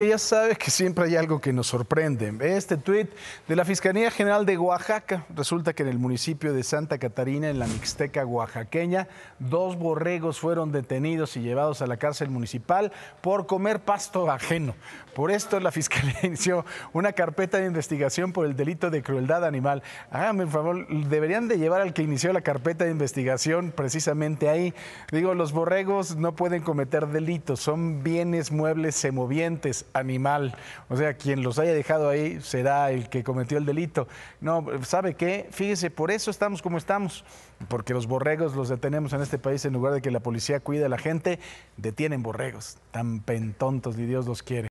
Ya sabe que siempre hay algo que nos sorprende. Este tuit de la Fiscalía General de Oaxaca. Resulta que en el municipio de Santa Catarina, en la Mixteca oaxaqueña, dos borregos fueron detenidos y llevados a la cárcel municipal por comer pasto ajeno. Por esto la Fiscalía inició una carpeta de investigación por el delito de crueldad animal. Háganme por favor, deberían de llevar al que inició la carpeta de investigación precisamente ahí. Digo, los borregos no pueden cometer delitos, son bienes muebles semovientes animal. O sea, quien los haya dejado ahí será el que cometió el delito. No, ¿sabe qué? Fíjese, por eso estamos como estamos. Porque los borregos los detenemos en este país en lugar de que la policía cuide a la gente, detienen borregos. Tan pentontos, y Dios los quiere.